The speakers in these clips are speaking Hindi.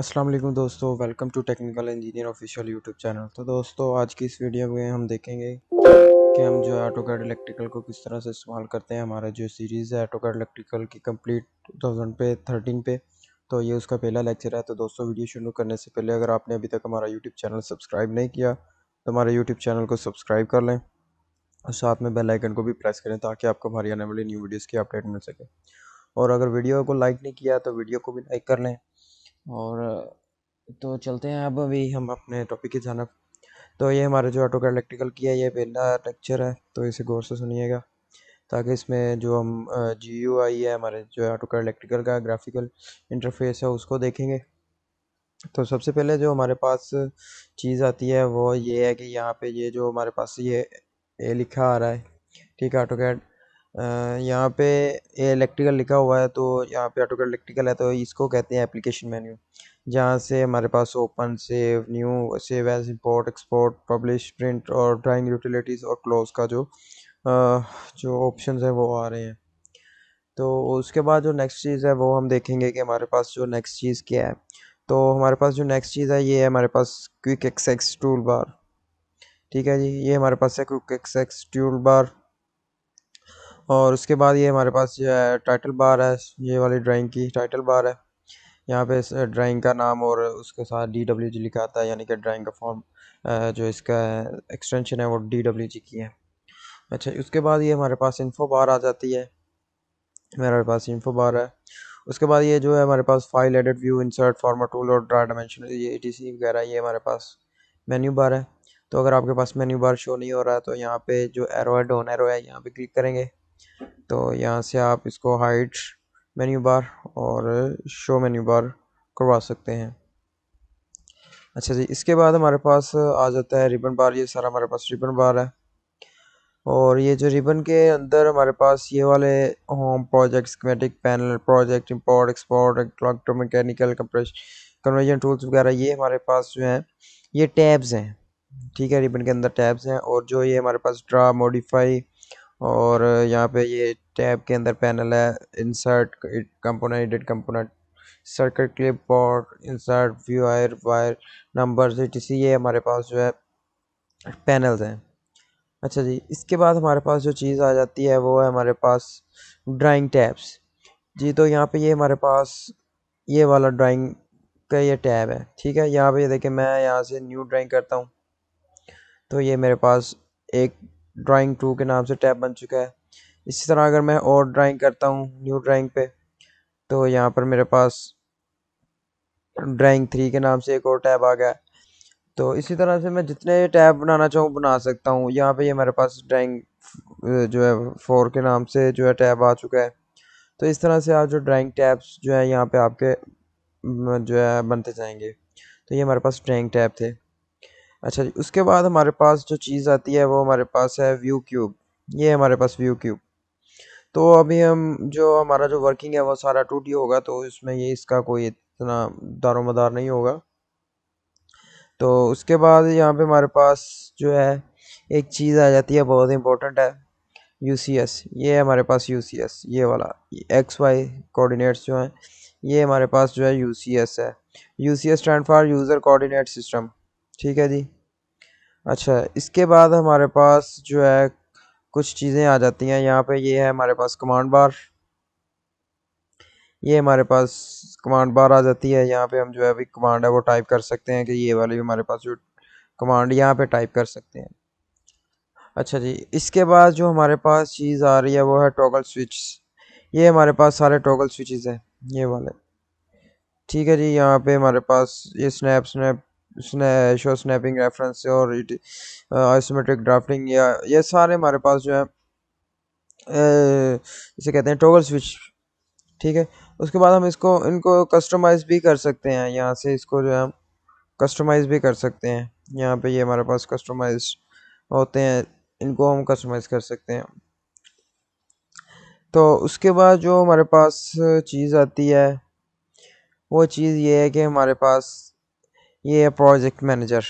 अस्सलाम वालेकुम दोस्तों welcome to technical engineer official YouTube channel तो दोस्तों आज की इस वीडियो में हम देखेंगे कि हम जो है ऑटो इलेक्ट्रिकल को किस तरह से इस्तेमाल करते हैं हमारा जो सीरीज़ है ऑटो इलेक्ट्रिकल की कंप्लीट थाउजेंड पे थर्टीन पे तो ये उसका पहला लेक्चर है तो दोस्तों वीडियो शुरू करने से पहले अगर आपने अभी तक हमारा यूट्यूब चैनल सब्सक्राइब नहीं किया तो हमारे यूट्यूब चैनल को सब्सक्राइब कर लें और साथ में बेल आइकन को भी प्रेस करें ताकि आपको हमारी आने वाली न्यू वीडियोज़ की अपडेट मिल सके और अगर वीडियो को लाइक नहीं किया तो वीडियो को भी लाइक कर लें और तो चलते हैं अब अभी हम अपने टॉपिक की जानब तो ये हमारा जो ऑटो का इलेक्ट्रिकल की है ये पहला टेक्चर है तो इसे गौर से सुनिएगा ताकि इसमें जो हम जी यू आई है हमारे जो ऑटो का इलेक्ट्रिकल का ग्राफिकल इंटरफेस है उसको देखेंगे तो सबसे पहले जो हमारे पास चीज़ आती है वो ये है कि यहाँ पे ये जो हमारे पास ये ए लिखा आ रहा है ठीक है ऑटो कैड यहाँ पे ये इलेक्ट्रिकल लिखा हुआ है तो यहाँ पे ऑटोकेट इलेक्ट्रिकल है तो इसको कहते हैं एप्लीकेशन मेन्यू जहाँ से हमारे पास open save new save as import export publish print और ड्राइंग यूटिलिटीज़ और क्लोज का जो आ, जो ऑप्शन है वो आ रहे हैं तो उसके बाद जो नेक्स्ट चीज़ है वो हम देखेंगे कि हमारे पास जो नेक्स्ट चीज़ क्या है तो हमारे पास जो नेक्स्ट चीज़ है ये है हमारे पास क्विक एक्सेक्स टूल बार ठीक है जी ये हमारे पास है क्विक एक्सेक्स टूल बार और उसके बाद ये हमारे पास जो है टाइटल बार है ये वाली ड्राइंग की टाइटल बार है यहाँ पे इस ड्राइंग का नाम और उसके साथ डी डब्ल्यू जी लिखा आता है यानी कि ड्राइंग का फॉर्म जो इसका एक्सटेंशन है वो डी डब्ल्यू जी की है अच्छा उसके बाद ये हमारे पास इन्फो बार आ जाती है मेरे पास इन्फो बार है उसके बाद ये जो है हमारे पास file edit view insert format tool और ड्रा डायमेंशन ये ए वगैरह ये हमारे पास मेन्यू बार है तो अगर आपके पास मेन्यू बार शो नहीं हो रहा है तो यहाँ पे जो एरो है डोन एरो है यहाँ पे क्लिक करेंगे तो यहाँ से आप इसको हाइट मेन्यू बार और शो मेन्यू बार करवा सकते हैं अच्छा जी इसके बाद हमारे पास आ जाता है रिबन बार ये सारा हमारे पास रिबन बार है और ये जो रिबन के अंदर हमारे पास ये वाले home project schematic panel project import export electromechanical compress conversion tools वगैरह ये हमारे पास जो हैं ये टैब्स हैं ठीक है रिबन के अंदर टैब्स हैं और जो ये हमारे पास ड्रा मॉडिफाई और यहाँ पे ये टैब के अंदर पैनल है insert component edit component circuit clipboard insert view wire wire number सी ये हमारे पास जो है पैनल्स हैं अच्छा जी इसके बाद हमारे पास जो चीज़ आ जाती है वो है हमारे पास ड्राइंग टैब्स जी तो यहाँ पे ये हमारे पास ये वाला ड्राइंग का ये टैब है ठीक है यहाँ पे ये देखें मैं यहाँ से न्यू ड्राइंग करता हूँ तो ये मेरे पास एक ड्राइंग टू के नाम से टैब बन चुका है इसी तरह अगर मैं और ड्राइंग करता हूँ न्यू ड्राइंग पे तो यहाँ पर मेरे पास ड्राइंग थ्री के नाम से एक और टैब आ गया तो इसी तरह से मैं जितने टैब बनाना चाहूँ बना सकता हूँ यहाँ पे ये यह मेरे पास ड्राइंग जो है फोर के नाम से जो है टैब आ चुका है तो इस तरह से आप जो ड्राइंग टैब्स जो है यहाँ पे आपके जो है बनते जाएंगे तो ये हमारे पास ड्राइंग टैब थे अच्छा जी उसके बाद हमारे पास जो चीज़ आती है वो हमारे पास है व्यू क्यूब ये हमारे पास व्यू क्यूब तो अभी हम जो हमारा जो वर्किंग है वो सारा टू होगा तो इसमें ये इसका कोई इतना दारोमदार नहीं होगा तो उसके बाद यहाँ पे हमारे पास जो है एक चीज़ आ जाती है बहुत इंपॉर्टेंट है यू सी एस ये हमारे पास यू सी एस ये वाला एक्स वाई कोऑर्डिनेट्स जो हैं ये हमारे पास जो है यू सी एस है U C S stand for user coordinate system ठीक है जी अच्छा इसके बाद हमारे पास जो है कुछ चीज़ें आ जाती हैं यहाँ पे ये है हमारे पास कमांड बार ये हमारे पास कमांड बार आ जाती है यहाँ पे हम जो है अभी कमांड है वो टाइप कर सकते हैं कि ये वाली हमारे पास जो कमांड यहाँ पे टाइप कर सकते हैं अच्छा जी इसके बाद जो हमारे पास चीज़ आ रही है वो है टॉगल स्विच ये हमारे पास सारे टॉगल स्विचेज हैं ये वाले ठीक है जी यहाँ पे हमारे पास ये snap snap show snapping reference और आइसोमेट्रिक ड्राफ्टिंग या ये सारे हमारे पास जो है इसे कहते हैं टोगल स्विच ठीक है उसके बाद हम इसको इनको कस्टमाइज़ भी कर सकते हैं यहाँ से इसको जो है कस्टमाइज़ भी कर सकते हैं यहाँ पे ये हमारे पास कस्टमाइज होते हैं इनको हम कस्टमाइज़ कर सकते हैं तो उसके बाद जो हमारे पास चीज़ आती है वो चीज़ ये है कि हमारे पास ये है प्रोजेक्ट मैनेजर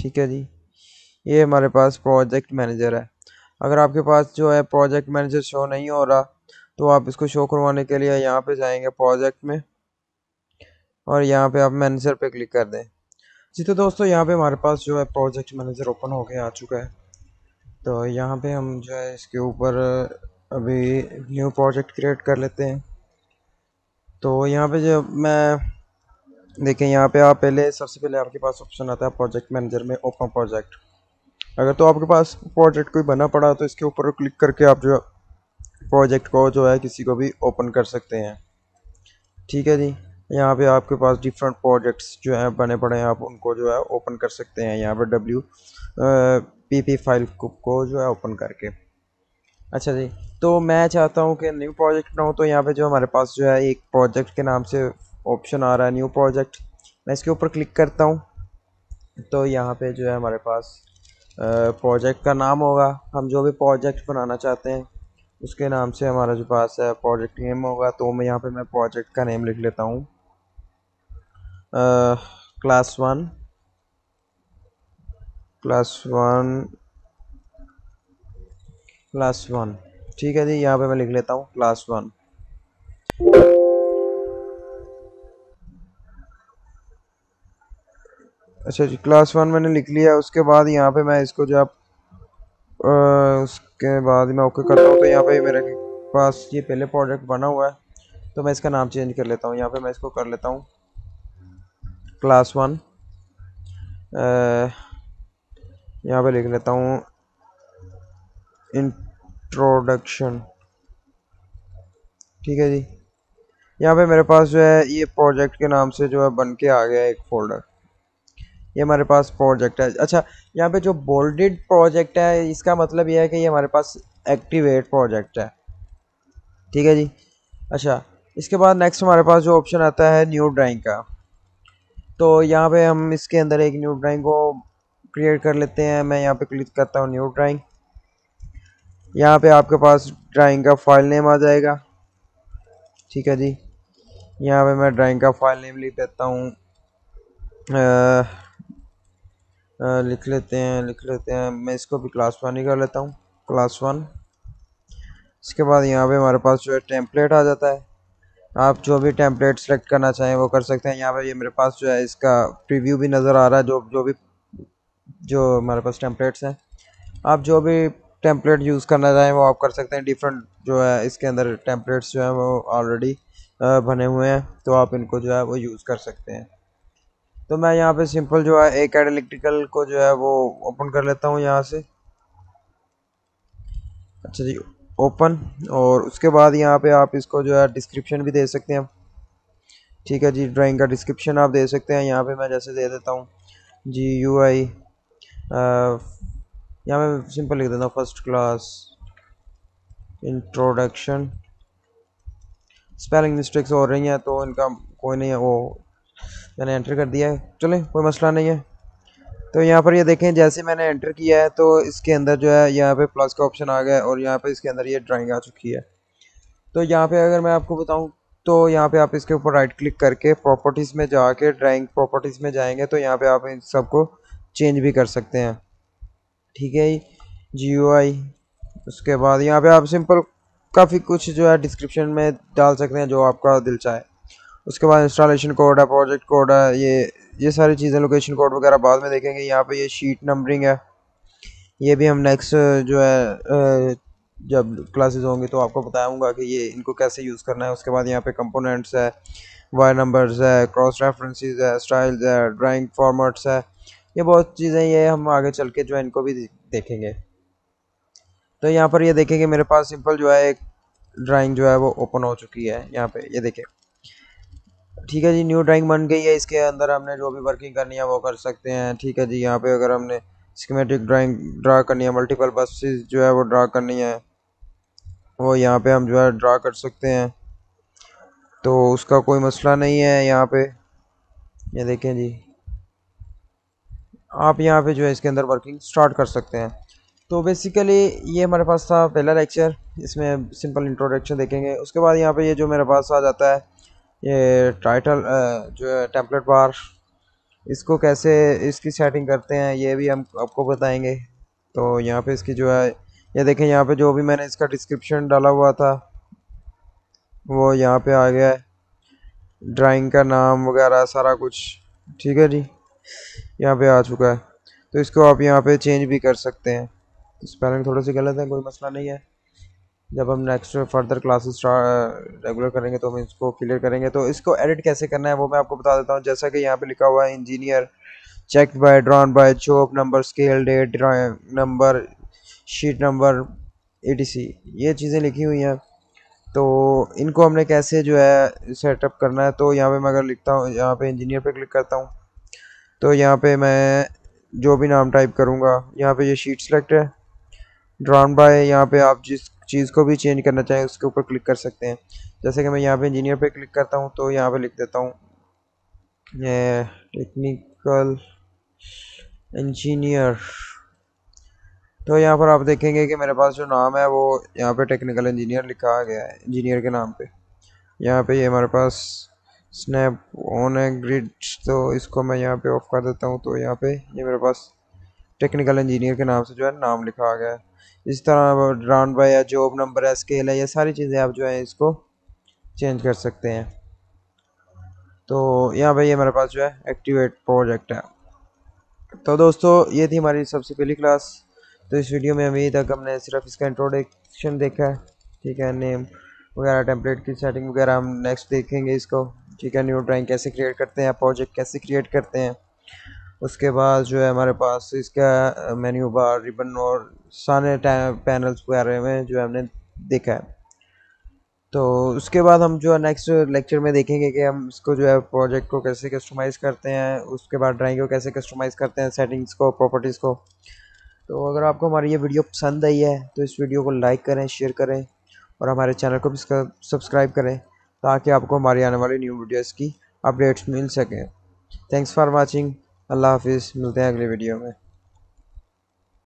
ठीक है जी ये हमारे पास प्रोजेक्ट मैनेजर है अगर आपके पास जो है प्रोजेक्ट मैनेजर शो नहीं हो रहा तो आप इसको शो करवाने के लिए यहाँ पे जाएंगे प्रोजेक्ट में और यहाँ पे आप मैनेजर पे क्लिक कर दें जी तो दोस्तों यहाँ पे हमारे पास जो है प्रोजेक्ट मैनेजर ओपन होके आ चुका है तो यहाँ पे हम जो है इसके ऊपर अभी न्यू प्रोजेक्ट क्रिएट कर लेते हैं तो यहाँ पे जो मैं देखें यहाँ पे आप पहले सबसे पहले आपके पास ऑप्शन आता है प्रोजेक्ट मैनेजर में ओपन प्रोजेक्ट अगर तो आपके पास प्रोजेक्ट कोई बना पड़ा तो इसके ऊपर क्लिक करके आप जो प्रोजेक्ट को जो है किसी को भी ओपन कर सकते हैं ठीक है जी यहाँ पे आपके पास डिफरेंट प्रोजेक्ट्स जो हैं बने पड़े हैं आप उनको जो है ओपन कर सकते हैं यहाँ पर डब्ल्यू पी पी फाइल को जो है ओपन करके अच्छा जी तो मैं चाहता हूँ कि न्यू प्रोजेक्ट बनाऊँ तो यहाँ पे जो हमारे पास जो है एक प्रोजेक्ट के नाम से ऑप्शन आ रहा है न्यू प्रोजेक्ट मैं इसके ऊपर क्लिक करता हूँ तो यहाँ पे जो है हमारे पास प्रोजेक्ट का नाम होगा हम जो भी प्रोजेक्ट बनाना चाहते हैं उसके नाम से हमारा जो पास है प्रोजेक्ट नेम होगा तो मैं यहाँ पे मैं प्रोजेक्ट का नेम लिख लेता हूँ class one class one class one ठीक है जी यहाँ पे मैं लिख लेता हूँ क्लास वन अच्छा जी क्लास वन मैंने लिख लिया उसके बाद यहाँ पे मैं इसको जब उसके बाद मैं ओके करता हूँ तो यहाँ पे मेरे पास ये पहले प्रोडक्ट बना हुआ है तो मैं इसका नाम चेंज कर लेता हूँ यहाँ पे मैं इसको कर लेता हूँ क्लास वन यहाँ पे लिख लेता हूँ इंट्रोडक्शन ठीक है जी यहाँ पे मेरे पास जो है ये प्रोजेक्ट के नाम से जो है बन के आ गया एक फोल्डर ये हमारे पास प्रोजेक्ट है अच्छा यहाँ पे जो बोल्डेड प्रोजेक्ट है इसका मतलब यह है कि ये हमारे पास एक्टिवेट प्रोजेक्ट है ठीक है जी अच्छा इसके बाद नेक्स्ट हमारे पास जो ऑप्शन आता है न्यू ड्राइंग का तो यहाँ पे हम इसके अंदर एक न्यू ड्राइंग को क्रिएट कर लेते हैं मैं यहाँ पे क्लिक करता हूँ न्यू ड्राइंग यहाँ पे आपके पास ड्राइंग का फाइल नेम आ जाएगा ठीक है जी यहाँ पे मैं ड्राइंग का फाइल नेम लिख देता हूँ लिख लेते हैं लिख लेते हैं मैं इसको भी क्लास वन ही कर लेता हूँ क्लास वन इसके बाद यहाँ पे हमारे पास जो है टेम्पलेट आ जाता है आप जो भी टेम्पलेट सेलेक्ट करना चाहें वो कर सकते हैं यहाँ पे ये मेरे पास जो है इसका प्रीव्यू भी नज़र आ रहा है जो जो भी जो हमारे पास टेम्पलेट्स हैं आप जो भी टेम्पलेट यूज़ करना चाहें वो आप कर सकते हैं डिफरेंट जो है इसके अंदर टेम्पलेट्स जो हैं वो ऑलरेडी बने हुए हैं तो आप इनको जो है वो यूज़ कर सकते हैं तो मैं यहाँ पे सिंपल जो है एक एड इलेक्ट्रिकल को जो है वो ओपन कर लेता हूँ यहाँ से अच्छा जी ओपन और उसके बाद यहाँ पे आप इसको जो है डिस्क्रिप्शन भी दे सकते हैं ठीक है जी ड्राइंग का डिस्क्रिप्शन आप दे सकते हैं यहाँ पे मैं जैसे दे देता हूँ जी यू आई यहाँ पर सिंपल लिख देता हूँ first class introduction spelling mistakes हो रही हैं तो इनका कोई नहीं है वो मैंने एंटर कर दिया है चलें कोई मसला नहीं है तो यहाँ पर ये देखें जैसे मैंने एंटर किया है तो इसके अंदर जो है यहाँ पे प्लस का ऑप्शन आ गया है और यहाँ पे इसके अंदर ये ड्राइंग आ चुकी है तो यहाँ पे अगर मैं आपको बताऊँ तो यहाँ पे आप इसके ऊपर राइट क्लिक करके प्रॉपर्टीज़ में जाके ड्राइंग प्रॉपर्टीज़ में जाएंगे तो यहाँ पे आप इन सबको चेंज भी कर सकते हैं ठीक है जी उसके बाद यहाँ पर आप सिंपल काफ़ी कुछ जो है डिस्क्रिप्शन में डाल सकते हैं जो आपका दिल चाहे उसके बाद इंस्टॉलेशन कोड है प्रोजेक्ट कोड है ये ये सारी चीज़ें लोकेशन कोड वगैरह बाद में देखेंगे यहाँ पे ये शीट नंबरिंग है ये भी हम नेक्स्ट जो है जब क्लासेस होंगे तो आपको बताऊंगा कि ये इनको कैसे यूज़ करना है उसके बाद यहाँ पे कंपोनेंट्स है वायर नंबर्स है क्रॉस रेफरेंसेज है स्टाइल्स है ड्राइंग फॉर्मेट्स है ये बहुत चीज़ें ये हम आगे चल के जो है इनको भी देखेंगे तो यहाँ पर ये देखेंगे मेरे पास सिंपल जो है एक ड्राइंग जो है वो ओपन हो चुकी है यहाँ पे ये देखें ठीक है जी न्यू ड्राइंग बन गई है इसके अंदर हमने जो भी वर्किंग करनी है वो कर सकते हैं ठीक है जी यहाँ पे अगर हमने स्कीमेटिक ड्राइंग ड्रा करनी है मल्टीपल बसेस जो है वो ड्रा करनी है वो यहाँ पे हम जो है ड्रा कर सकते हैं तो उसका कोई मसला नहीं है यहाँ पे ये यह देखें जी आप यहाँ पे जो है इसके अंदर वर्किंग स्टार्ट कर सकते हैं तो बेसिकली ये हमारे पास था पहला लेक्चर इसमें सिंपल इंट्रोडक्शन देखेंगे उसके बाद यहाँ पे ये यह जो मेरे पास आ जाता है ये टाइटल जो है टेम्पलेट बार इसको कैसे इसकी सेटिंग करते हैं ये भी हम आपको बताएंगे तो यहाँ पे इसकी जो है ये देखें यहाँ पे जो भी मैंने इसका डिस्क्रिप्शन डाला हुआ था वो यहाँ पे आ गया है ड्राइंग का नाम वगैरह सारा कुछ ठीक है जी यहाँ पे आ चुका है तो इसको आप यहाँ पे चेंज भी कर सकते हैं स्पेलिंग थोड़ा सी गलत है कोई मसला नहीं है जब हम नेक्स्ट फर्दर क्लासेस रेगुलर करेंगे तो हम इसको क्लियर करेंगे तो इसको एडिट कैसे करना है वो मैं आपको बता देता हूँ जैसा कि यहाँ पे लिखा हुआ है engineer check by drawn by job number scale date number sheet number etc ये चीज़ें लिखी हुई हैं तो इनको हमने कैसे जो है सेटअप करना है तो यहाँ पर मैं अगर लिखता हूँ यहाँ पर इंजीनियर पर क्लिक करता हूँ तो यहाँ पर मैं जो भी नाम टाइप करूँगा यहाँ पर ये शीट सेलेक्ट है ड्रॉन बाय यहाँ पे आप जिस चीज़ को भी चेंज करना चाहें उसके ऊपर क्लिक कर सकते हैं जैसे कि मैं यहाँ पे इंजीनियर पे क्लिक करता हूँ तो यहाँ पे लिख देता हूँ टेक्निकल इंजीनियर तो यहाँ पर आप देखेंगे कि मेरे पास जो नाम है वो यहाँ पे टेक्निकल इंजीनियर लिखा गया है इंजीनियर के नाम पे यहाँ पे ये यह हमारे पास स्नैप ऑन है ग्रिड तो इसको मैं यहाँ पे ऑफ कर देता हूँ तो यहाँ पे ये यह मेरे पास टेक्निकल इंजीनियर के नाम से जो है नाम लिखा गया है इस तरह राउंड बाय या जॉब नंबर है स्केल है ये सारी चीज़ें आप जो है इसको चेंज कर सकते हैं तो यहाँ पर ये मेरे पास जो है एक्टिवेट प्रोजेक्ट है तो दोस्तों ये थी हमारी सबसे पहली क्लास तो इस वीडियो में अभी तक हमने सिर्फ इसका इंट्रोडक्शन देखा है ठीक है नेम वगैरह टेम्पलेट की सेटिंग वगैरह हम नेक्स्ट देखेंगे इसको ठीक है न्यू ड्राइंग कैसे क्रिएट करते हैं प्रोजेक्ट कैसे क्रिएट करते हैं उसके बाद जो है हमारे पास इसका मेन्यू बार रिबन और सारे पैनल्स वगैरह में जो हमने देखा है तो उसके बाद हम जो है नेक्स्ट लेक्चर में देखेंगे कि हम इसको जो है प्रोजेक्ट को कैसे कस्टमाइज़ करते हैं उसके बाद ड्राइंग को कैसे कस्टमाइज़ करते हैं सेटिंग्स को प्रॉपर्टीज़ को तो अगर आपको हमारी ये वीडियो पसंद आई है तो इस वीडियो को लाइक करें शेयर करें और हमारे चैनल को भी सब्सक्राइब करें ताकि आपको हमारी आने वाली न्यू वीडियोज़ की अपडेट्स मिल सकें थैंक्स फॉर वॉचिंग अल्लाह हाफिज़ मिलते हैं अगले वीडियो में